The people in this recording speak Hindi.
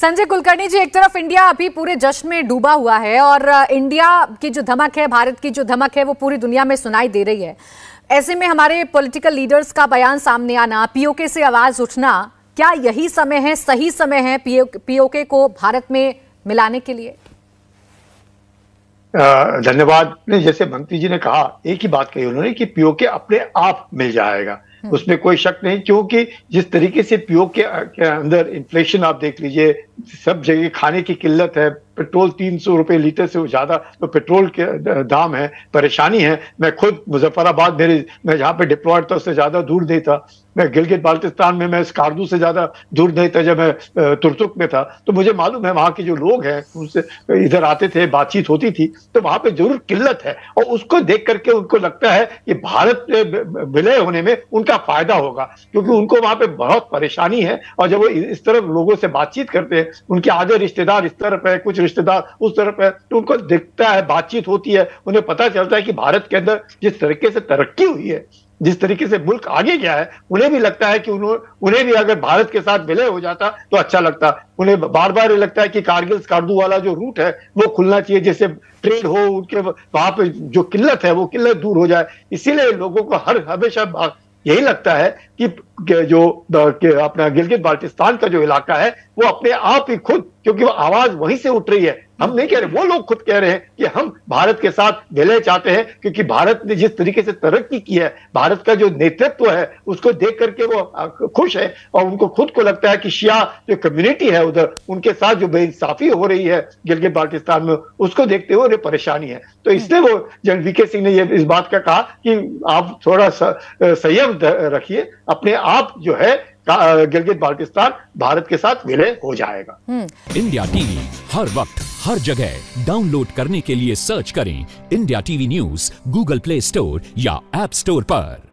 संजय कुलकर्णी जी एक तरफ इंडिया अभी पूरे जश्न में डूबा हुआ है और इंडिया की जो धमक है भारत की जो धमक है वो पूरी दुनिया में सुनाई दे रही है ऐसे में हमारे पॉलिटिकल लीडर्स का बयान सामने आना पीओके से आवाज उठना क्या यही समय है सही समय है पीओके को भारत में मिलाने के लिए धन्यवाद जैसे मंत्री जी ने कहा एक ही बात कही उन्होंने कि पीओके अपने आप मिल जाएगा हम्म। उसमें कोई शक नहीं क्योंकि जिस तरीके से पीओ के अंदर इन्फ्लेशन आप देख लीजिए सब जगह खाने की किल्लत है पेट्रोल तीन सौ रुपये लीटर से ज़्यादा तो पेट्रोल के दाम है परेशानी है मैं खुद मुजफ्फराबाद मेरे मैं जहाँ पे डिप्लॉयड था उससे ज़्यादा दूर नहीं था मैं गिलगित बाल्टिस्तान में मैं स्कार्दू से ज़्यादा दूर नहीं था जब मैं तुर्तुक में था तो मुझे मालूम है वहाँ के जो लोग हैं उनसे इधर आते थे बातचीत होती थी तो वहाँ पे जरूर किल्लत है और उसको देख करके उनको लगता है कि भारत विलय होने में उनका फायदा होगा क्योंकि उनको वहाँ पे बहुत परेशानी है और जब वो इस तरफ लोगों से बातचीत करते हैं उनके आधे रिश्तेदार इस तरफ है कुछ रिश्तेदार उस तरफ है तो उनको दिखता है बातचीत होती है उन्हें पता चलता है कि भारत के अंदर जिस तरीके से तरक्की हुई है जिस तरीके से मुल्क आगे गया है उन्हें भी लगता है कि उन्हें भी अगर भारत के साथ विलय हो जाता तो अच्छा लगता उन्हें बार बार ये लगता है कि कारगिल कारदू वाला जो रूट है वो खुलना चाहिए जैसे ट्रेड हो उनके वहां पे जो किल्लत है वो किल्लत दूर हो जाए इसीलिए लोगों को हर हमेशा यही लगता है कि जो अपना गिलगित बाल्टिस्तान का जो इलाका है वो अपने आप ही खुद क्योंकि वो आवाज वहीं से उठ रही है हम नहीं कह रहे वो लोग खुद कह रहे हैं कि हम भारत के साथ विलय चाहते हैं क्योंकि भारत ने जिस तरीके से तरक्की की है भारत का जो नेतृत्व है उसको देख करके वो खुश है और उनको खुद को लगता है कि शिया जो कम्युनिटी है उधर उनके साथ जो बेइंसाफी हो रही है गिलगित बाल्टिस्तान में उसको देखते हुए उन्हें परेशानी है तो इसलिए वो जन वी सिंह ने ये इस बात का कहा कि आप थोड़ा संयम रखिए अपने आप जो है गिलगित बाल्टिस्तान भारत के साथ विलय हो जाएगा हम्म। इंडिया टीवी हर वक्त हर जगह डाउनलोड करने के लिए सर्च करें India TV news Google Play Store या एप स्टोर पर